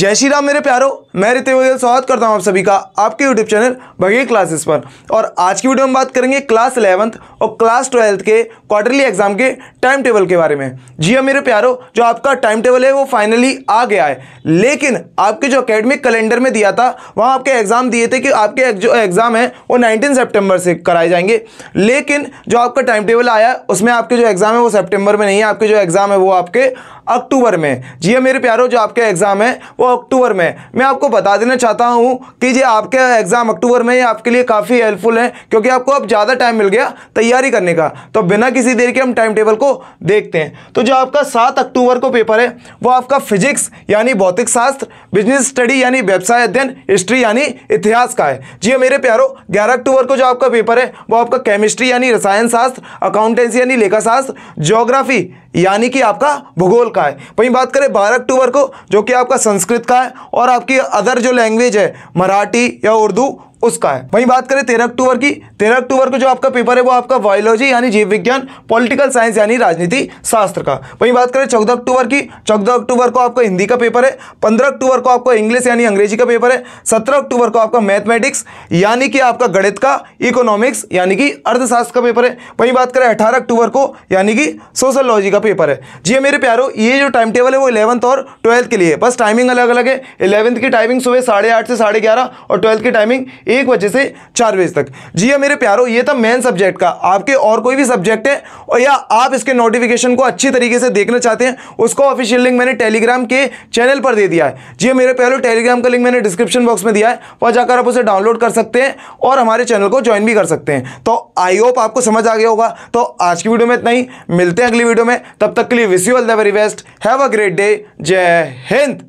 जय श्री राम मेरे प्यारो मैं रितेश बघेल स्वागत करता हूं आप सभी का आपके यूट्यूब चैनल बघेल क्लासेस पर और आज की वीडियो में बात करेंगे क्लास इलेवंथ और क्लास ट्वेल्थ के क्वार्टरली एग्जाम के टाइम टेबल के बारे में जी हाँ मेरे प्यारो जो आपका टाइम टेबल है वो फाइनली आ गया है लेकिन आपके जो अकेडमिक कैलेंडर में दिया था वहाँ आपके एग्ज़ाम दिए थे कि आपके जो एग्ज़ाम है वो नाइनटीन सेप्टेम्बर से कराए जाएंगे लेकिन जो आपका टाइम टेबल आया उसमें आपके जो एग्ज़ाम है वो सेप्टेम्बर में नहीं है आपके जो एग्ज़ाम है वो आपके अक्टूबर में जी हाँ, मेरे प्यारों जो आपके एग्ज़ाम है वो अक्टूबर में मैं आपको बता देना चाहता हूँ कि जी आपके एग्ज़ाम अक्टूबर में आपके लिए काफ़ी हेल्पफुल है क्योंकि आपको अब ज़्यादा टाइम मिल गया तैयारी करने का तो बिना किसी देर के हम टाइम टेबल को देखते हैं तो जो आपका सात अक्टूबर को पेपर है वो आपका फिजिक्स यानी भौतिक शास्त्र बिजनेस स्टडी यानी व्यवसाय अध्ययन हिस्ट्री यानी इतिहास का है जी हाँ, मेरे प्यारों ग्यारह अक्टूबर को जो आपका पेपर है वो आपका केमिस्ट्री यानी रसायन शास्त्र अकाउंटेंसी यानी लेखा शास्त्र जोग्राफी यानी कि आपका भूगोल का का है वहीं बात करें बारह अक्टूबर को जो कि आपका संस्कृत का है और आपकी अदर जो लैंग्वेज है मराठी या उर्दू उसका है वहीं बात करें तेरह अक्टूबर की तेरह अक्टूबर को जो आपका पेपर है वो आपका बायोलॉजी यानी जीव विज्ञान पॉलिटिकल साइंस यानी राजनीति शास्त्र का वहीं बात करें चौदह अक्टूबर की चौदह अक्टूबर को आपका हिंदी का पेपर है पंद्रह अक्टूबर को आपका इंग्लिश यानी अंग्रेजी का पेपर है सत्रह अक्टूबर को आपका मैथमेटिक्स यानी कि आपका गणित का इकोनॉमिक्स यानी कि अर्थशास्त्र का पेपर है वहीं बात करें अठारह अक्टूबर को यानी कि सोशलॉजी का पेपर है जी हाँ मेरे प्यारो ये जो टाइम टेबल है वो इलेवंथ और ट्वेल्थ के लिए बस टाइमिंग अलग अलग है इलेवंथ की टाइमिंग सुबह साढ़े आठ से साढ़े ग्यारह और ट्वेल्थ की टाइमिंग एक बजे से चार बजे तक जी हाँ मेरे प्यारो ये था मेन सब्जेक्ट का आपके और कोई भी सब्जेक्ट है और या आप इसके नोटिफिकेशन को अच्छी तरीके से देखना चाहते हैं उसको ऑफिशियल लिंक मैंने टेलीग्राम के चैनल पर दे दिया है जी हाँ मेरे प्यारो टेलीग्राम का लिंक मैंने डिस्क्रिप्शन बॉक्स में दिया है वहाँ जाकर आप उसे डाउनलोड कर सकते हैं और हमारे चैनल को ज्वाइन भी कर सकते हैं तो आई होप आपको समझ आ गया होगा तो आज की वीडियो में इतना ही मिलते हैं अगली वीडियो में तब तक के लिए wish you all the very best have a great day Jai Hind